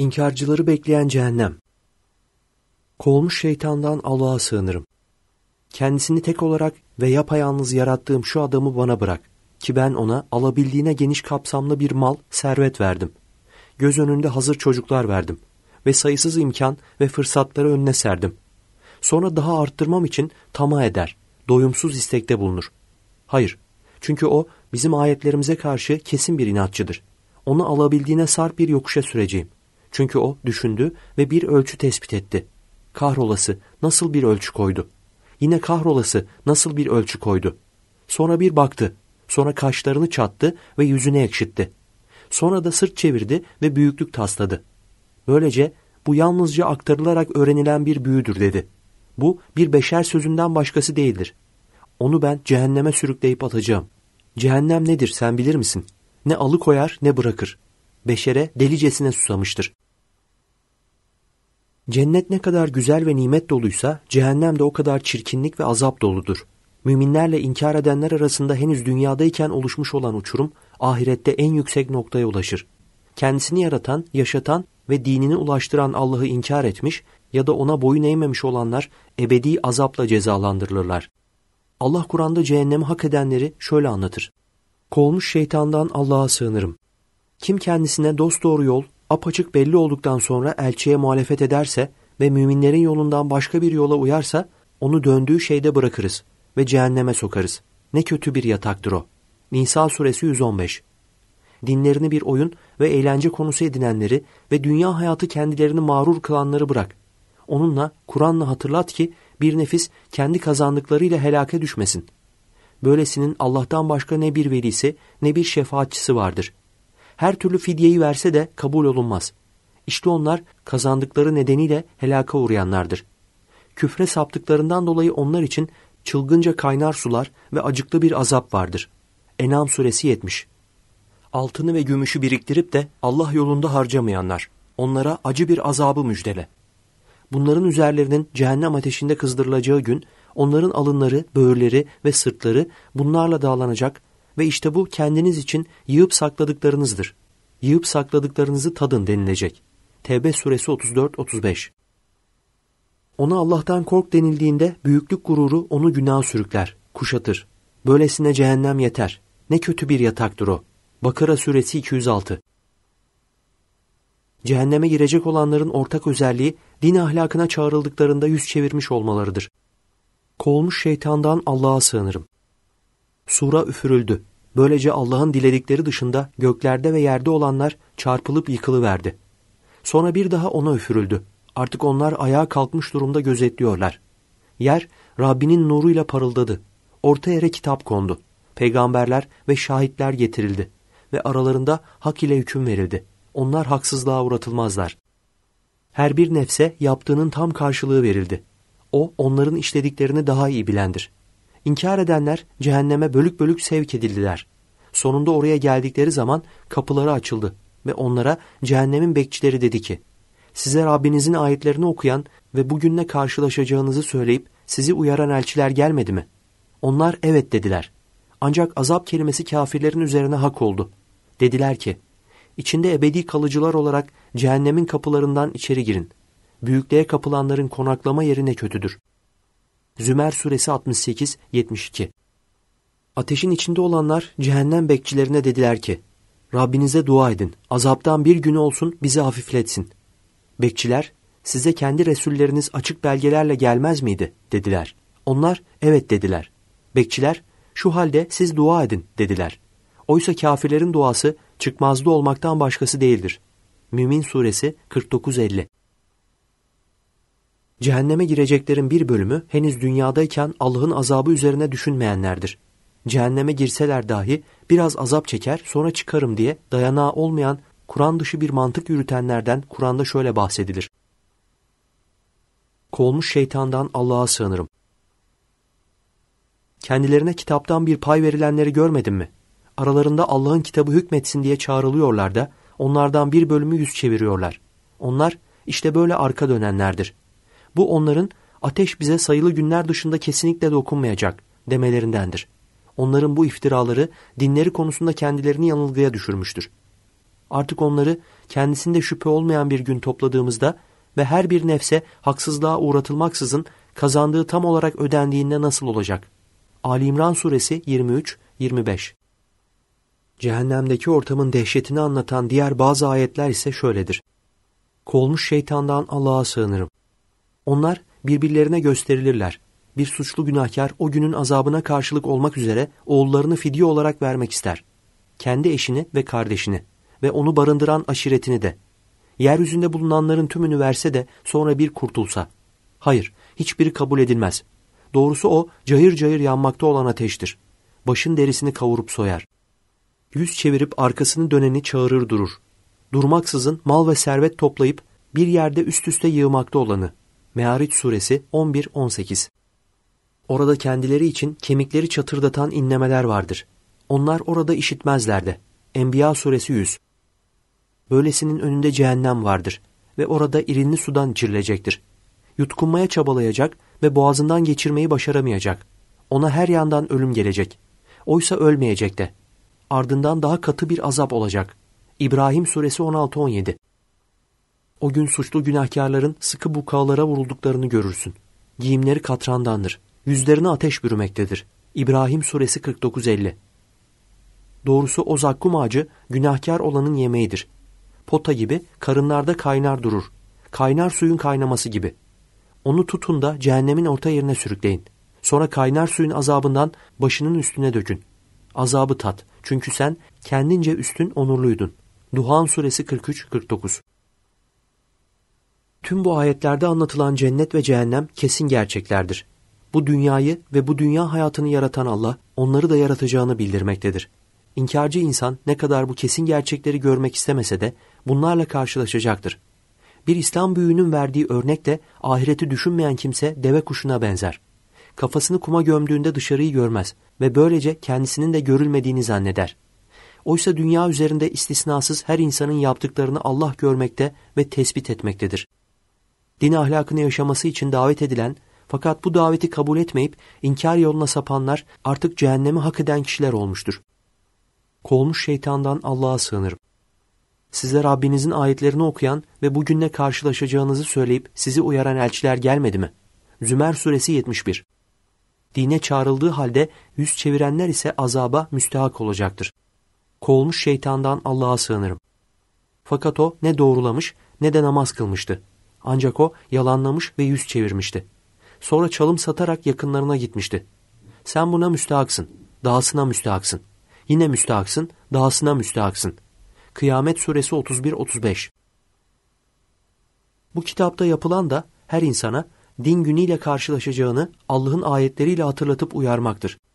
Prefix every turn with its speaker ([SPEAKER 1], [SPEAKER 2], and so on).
[SPEAKER 1] İnkarcıları bekleyen cehennem. Kovulmuş şeytandan Allah'a sığınırım. Kendisini tek olarak ve yapayalnız yarattığım şu adamı bana bırak ki ben ona alabildiğine geniş kapsamlı bir mal, servet verdim. Göz önünde hazır çocuklar verdim ve sayısız imkan ve fırsatları önüne serdim. Sonra daha arttırmam için tamah eder, doyumsuz istekte bulunur. Hayır, çünkü o bizim ayetlerimize karşı kesin bir inatçıdır. Onu alabildiğine sarp bir yokuşa süreceğim. Çünkü o düşündü ve bir ölçü tespit etti. Kahrolası nasıl bir ölçü koydu? Yine kahrolası nasıl bir ölçü koydu? Sonra bir baktı. Sonra kaşlarını çattı ve yüzüne ekşitti. Sonra da sırt çevirdi ve büyüklük tasladı. Böylece bu yalnızca aktarılarak öğrenilen bir büyüdür dedi. Bu bir beşer sözünden başkası değildir. Onu ben cehenneme sürükleyip atacağım. Cehennem nedir sen bilir misin? Ne alıkoyar ne bırakır. Beşere delicesine susamıştır. Cennet ne kadar güzel ve nimet doluysa cehennem de o kadar çirkinlik ve azap doludur. Müminlerle inkar edenler arasında henüz dünyadayken oluşmuş olan uçurum ahirette en yüksek noktaya ulaşır. Kendisini yaratan, yaşatan ve dinini ulaştıran Allah'ı inkar etmiş ya da ona boyun eğmemiş olanlar ebedi azapla cezalandırılırlar. Allah Kur'an'da cehennemi hak edenleri şöyle anlatır. Kolmuş şeytandan Allah'a sığınırım. Kim kendisine dost doğru yol, apaçık belli olduktan sonra elçiye muhalefet ederse ve müminlerin yolundan başka bir yola uyarsa onu döndüğü şeyde bırakırız ve cehenneme sokarız. Ne kötü bir yataktır o. Nisa suresi 115 Dinlerini bir oyun ve eğlence konusu edinenleri ve dünya hayatı kendilerini mağrur kılanları bırak. Onunla, Kur'an'la hatırlat ki bir nefis kendi kazandıklarıyla helake düşmesin. Böylesinin Allah'tan başka ne bir velisi ne bir şefaatçisi vardır.'' her türlü fidyeyi verse de kabul olunmaz. İşte onlar kazandıkları nedeniyle helaka uğrayanlardır. Küfre saptıklarından dolayı onlar için çılgınca kaynar sular ve acıklı bir azap vardır. Enam suresi 70. Altını ve gümüşü biriktirip de Allah yolunda harcamayanlar, onlara acı bir azabı müjdele. Bunların üzerlerinin cehennem ateşinde kızdırılacağı gün, onların alınları, böğürleri ve sırtları bunlarla dağlanacak ve işte bu kendiniz için yığıp sakladıklarınızdır. Yığıp sakladıklarınızı tadın denilecek. Tevbe suresi 34-35 Ona Allah'tan kork denildiğinde büyüklük gururu onu günaha sürükler, kuşatır. Böylesine cehennem yeter. Ne kötü bir yataktır o. Bakara suresi 206 Cehenneme girecek olanların ortak özelliği din ahlakına çağrıldıklarında yüz çevirmiş olmalarıdır. Kovulmuş şeytandan Allah'a sığınırım. Sura üfürüldü. Böylece Allah'ın diledikleri dışında göklerde ve yerde olanlar çarpılıp yıkılıverdi. Sonra bir daha ona üfürüldü. Artık onlar ayağa kalkmış durumda gözetliyorlar. Yer Rabbinin nuruyla parıldadı. Orta yere kitap kondu. Peygamberler ve şahitler getirildi ve aralarında hak ile hüküm verildi. Onlar haksızlığa uğratılmazlar. Her bir nefse yaptığının tam karşılığı verildi. O onların işlediklerini daha iyi bilendir.'' İnkar edenler cehenneme bölük bölük sevk edildiler. Sonunda oraya geldikleri zaman kapıları açıldı ve onlara cehennemin bekçileri dedi ki, size Rabbinizin ayetlerini okuyan ve bugünle karşılaşacağınızı söyleyip sizi uyaran elçiler gelmedi mi? Onlar evet dediler. Ancak azap kelimesi kafirlerin üzerine hak oldu. Dediler ki, içinde ebedi kalıcılar olarak cehennemin kapılarından içeri girin. Büyüklüğe kapılanların konaklama yeri ne kötüdür. Zümer suresi 68-72 Ateşin içinde olanlar cehennem bekçilerine dediler ki, Rabbinize dua edin, azaptan bir gün olsun bizi hafifletsin. Bekçiler, size kendi resulleriniz açık belgelerle gelmez miydi? dediler. Onlar, evet dediler. Bekçiler, şu halde siz dua edin dediler. Oysa kafirlerin duası çıkmazda olmaktan başkası değildir. Mümin suresi 49-50 Cehenneme gireceklerin bir bölümü henüz dünyadayken Allah'ın azabı üzerine düşünmeyenlerdir. Cehenneme girseler dahi biraz azap çeker sonra çıkarım diye dayanağı olmayan Kur'an dışı bir mantık yürütenlerden Kur'an'da şöyle bahsedilir. Kolmuş şeytandan Allah'a sığınırım. Kendilerine kitaptan bir pay verilenleri görmedin mi? Aralarında Allah'ın kitabı hükmetsin diye çağrılıyorlar da onlardan bir bölümü yüz çeviriyorlar. Onlar işte böyle arka dönenlerdir. Bu onların ateş bize sayılı günler dışında kesinlikle dokunmayacak demelerindendir. Onların bu iftiraları dinleri konusunda kendilerini yanılgıya düşürmüştür. Artık onları kendisinde şüphe olmayan bir gün topladığımızda ve her bir nefse haksızlığa uğratılmaksızın kazandığı tam olarak ödendiğinde nasıl olacak? Ali İmran suresi 23-25 Cehennemdeki ortamın dehşetini anlatan diğer bazı ayetler ise şöyledir. Kolmuş şeytandan Allah'a sığınırım. Onlar birbirlerine gösterilirler. Bir suçlu günahkar o günün azabına karşılık olmak üzere oğullarını fidye olarak vermek ister. Kendi eşini ve kardeşini ve onu barındıran aşiretini de. Yeryüzünde bulunanların tümünü verse de sonra bir kurtulsa. Hayır, hiçbiri kabul edilmez. Doğrusu o cayır cayır yanmakta olan ateştir. Başın derisini kavurup soyar. Yüz çevirip arkasını döneni çağırır durur. Durmaksızın mal ve servet toplayıp bir yerde üst üste yığmakta olanı, Meariç suresi 11-18 Orada kendileri için kemikleri çatırdatan inlemeler vardır. Onlar orada işitmezler de. Enbiya suresi 100 Böylesinin önünde cehennem vardır ve orada irinli sudan içirilecektir. Yutkunmaya çabalayacak ve boğazından geçirmeyi başaramayacak. Ona her yandan ölüm gelecek. Oysa ölmeyecek de. Ardından daha katı bir azap olacak. İbrahim suresi 16-17 o gün suçlu günahkarların sıkı bukalara vurulduklarını görürsün. Giyimleri katrandandır. Yüzlerine ateş bürümektedir. İbrahim suresi 49-50 Doğrusu o zakkum ağacı günahkar olanın yemeğidir. Pota gibi karınlarda kaynar durur. Kaynar suyun kaynaması gibi. Onu tutun da cehennemin orta yerine sürükleyin. Sonra kaynar suyun azabından başının üstüne dökün. Azabı tat. Çünkü sen kendince üstün onurluydun. Duhan suresi 43-49 Tüm bu ayetlerde anlatılan cennet ve cehennem kesin gerçeklerdir. Bu dünyayı ve bu dünya hayatını yaratan Allah onları da yaratacağını bildirmektedir. İnkarcı insan ne kadar bu kesin gerçekleri görmek istemese de bunlarla karşılaşacaktır. Bir İslam büyüğünün verdiği örnek de ahireti düşünmeyen kimse deve kuşuna benzer. Kafasını kuma gömdüğünde dışarıyı görmez ve böylece kendisinin de görülmediğini zanneder. Oysa dünya üzerinde istisnasız her insanın yaptıklarını Allah görmekte ve tespit etmektedir dini ahlakını yaşaması için davet edilen fakat bu daveti kabul etmeyip inkar yoluna sapanlar artık cehennemi hak eden kişiler olmuştur. Kovulmuş şeytandan Allah'a sığınırım. Size Rabbinizin ayetlerini okuyan ve bugünle karşılaşacağınızı söyleyip sizi uyaran elçiler gelmedi mi? Zümer suresi 71 Dine çağrıldığı halde yüz çevirenler ise azaba müstehak olacaktır. Kovulmuş şeytandan Allah'a sığınırım. Fakat o ne doğrulamış ne de namaz kılmıştı. Ancak o yalanlamış ve yüz çevirmişti. Sonra çalım satarak yakınlarına gitmişti. Sen buna müstahaksın, dahasına müstahaksın. Yine müstahaksın, dahasına müstahaksın. Kıyamet Suresi 31-35 Bu kitapta yapılan da her insana din günüyle karşılaşacağını Allah'ın ayetleriyle hatırlatıp uyarmaktır.